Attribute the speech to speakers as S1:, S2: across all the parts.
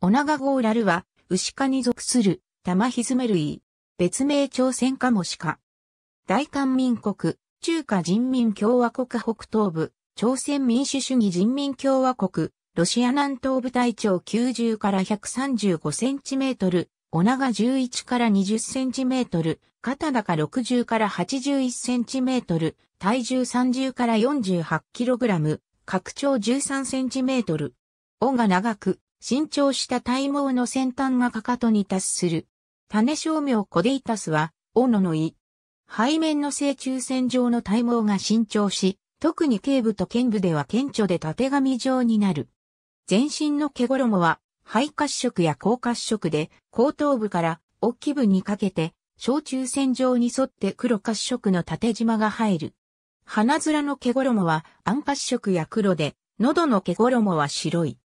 S1: オナガゴーラルは、牛科に属する、玉ひずめ類。別名朝鮮カ
S2: モシカ。大韓民国、中華人民共和国北東部、朝鮮民主主義人民共和国、ロシア南東部体長90から135センチメートル、おガ11から20センチメートル、肩高60から81センチメートル、体重30から48キログラム、拡張13センチメートル。尾が長く、伸長した体毛の先端がかかとに達する。種照明コデイタスは、斧の胃。背面の正中線上の体毛が伸長し、特に頸部と肩部では顕著で縦紙状になる。全身の毛衣は、肺褐色や高褐色で、後頭部から大き部にかけて、小中線上に沿って黒褐色の縦縞が入る。鼻面の毛衣は暗褐色や黒で、喉の毛衣は白い。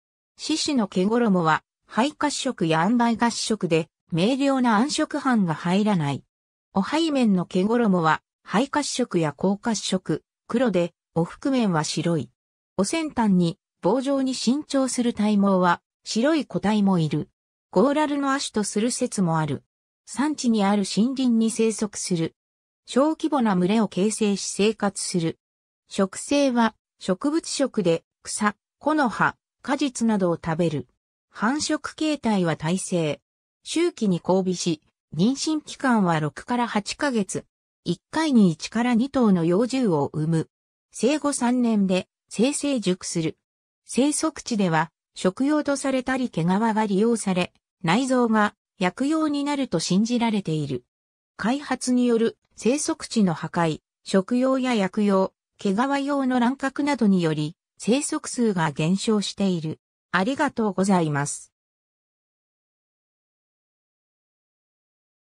S2: 獅子の毛衣は、肺褐色や暗梅褐色で、明瞭な暗色斑が入らない。お背面の毛衣は、肺褐色や高褐色、黒で、お腹面は白い。お先端に、棒状に伸長する体毛は、白い個体もいる。ゴーラルの足とする説もある。産地にある森林に生息する。小規模な群れを形成し生活する。植生は植物食で草、木の葉、果実などを食べる。繁殖形態は耐性。周期に交尾し、妊娠期間は6から8ヶ月。1回に1から2頭の幼獣を産む。生後3年で生成熟する。生息地では食用とされたり毛皮が利用され、内臓が薬用になると信じられている。開発による生息地の破壊、食用や薬用、毛皮用の乱獲など
S1: により、生息数が減少している。ありがとうございます。